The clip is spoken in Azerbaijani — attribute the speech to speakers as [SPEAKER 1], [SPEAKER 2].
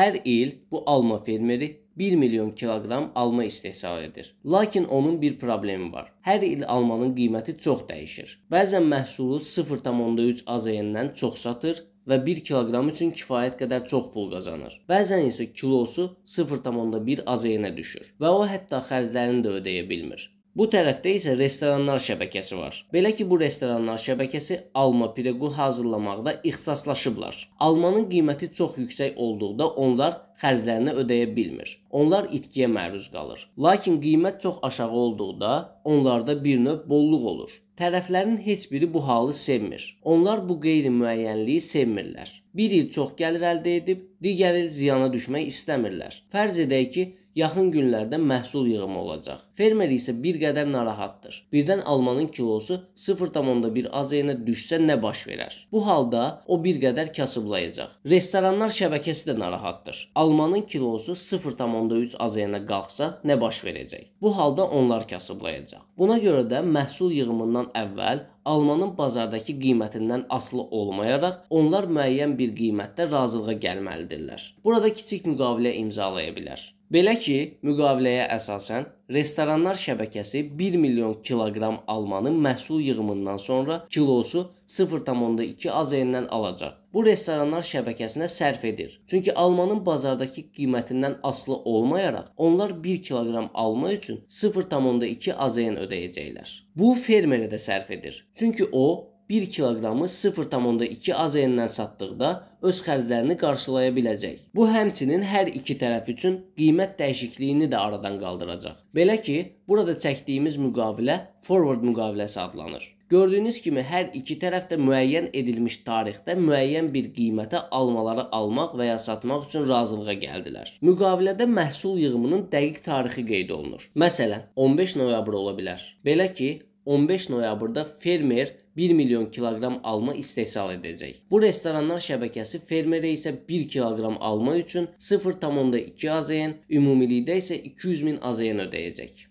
[SPEAKER 1] Hər il bu alma fermeri 1 milyon kiloqram alma istehsal edir. Lakin onun bir problemi var. Hər il almanın qiyməti çox dəyişir. Bəzən məhsulu 0.3 AZN-dən çox satır və 1 kiloqram üçün kifayət qədər çox pul qazanır. Bəzən isə kilosu 0.1 AZN-ə düşür və o hətta xərclərini də ödəyə bilmir. Bu tərəfdə isə restoranlar şəbəkəsi var. Belə ki, bu restoranlar şəbəkəsi alma piroqu hazırlamaqda ixtisaslaşıblar. Almanın qiyməti çox yüksək olduqda onlar xərclərini ödəyə bilmir. Onlar itkiyə məruz qalır. Lakin qiymət çox aşağı olduqda onlarda bir növ bolluq olur. Tərəflərin heç biri bu halı sevmir. Onlar bu qeyri-müəyyənliyi sevmirlər. Bir il çox gəlir əldə edib, digər il ziyana düşmək istəmirlər. Fərz edək ki, yaxın günlərdə məhsul yığımı olacaq. Fermer isə bir qədər narahatdır. Birdən almanın kilosu 0.1 azeyinə düşsə nə baş verər? Bu halda o bir qədər kasıblayacaq. Restoranlar şəbəkəsi də narahatdır. Almanın kilosu 0.3 azeyinə qalxsa nə baş verəcək? Bu halda onlar kasıblayacaq. Buna görə də məhsul yığımından əvvəl almanın bazardakı qiymətindən asılı olmayaraq onlar müəyyən bir qiymətdə razılığa gəlməlidirlər. Burada kiçik müqavilə imzalaya bilər. Belə ki, müqaviləyə əsasən restoranlar şəbəkəsi 1 milyon kiloqram almanın məhsul yığımından sonra kilosu 0.2 AZN-dən alacaq bu restoranlar şəbəkəsinə sərf edir. Çünki almanın bazardakı qiymətindən aslı olmayaraq onlar 1 kiloqram alma üçün 0.2 AZN ödəyəcəklər. Bu fermerə də sərf edir. Çünki o 1 kiloqramı 0,2 AZN-dən satdıqda öz xərclərini qarşılaya biləcək. Bu həmçinin hər iki tərəf üçün qiymət dəyişikliyini də aradan qaldıracaq. Belə ki, burada çəkdiyimiz müqavilə forward müqaviləsi adlanır. Gördüyünüz kimi hər iki tərəf də müəyyən edilmiş tarixdə müəyyən bir qiymətə almaları almaq və ya satmaq üçün razılığa gəldilər. Müqavilədə məhsul yığımının dəqiq tarixi qeyd olunur. Məsələn, 15 noyabr ola bilər. Belə ki, 15 noyabrda fermer 1 milyon kiloqram alma istehsal edəcək. Bu restoranlar şəbəkəsi fermerə isə 1 kiloqram alma üçün 0,2 AZN, ümumilikdə isə 200 min AZN ödəyəcək.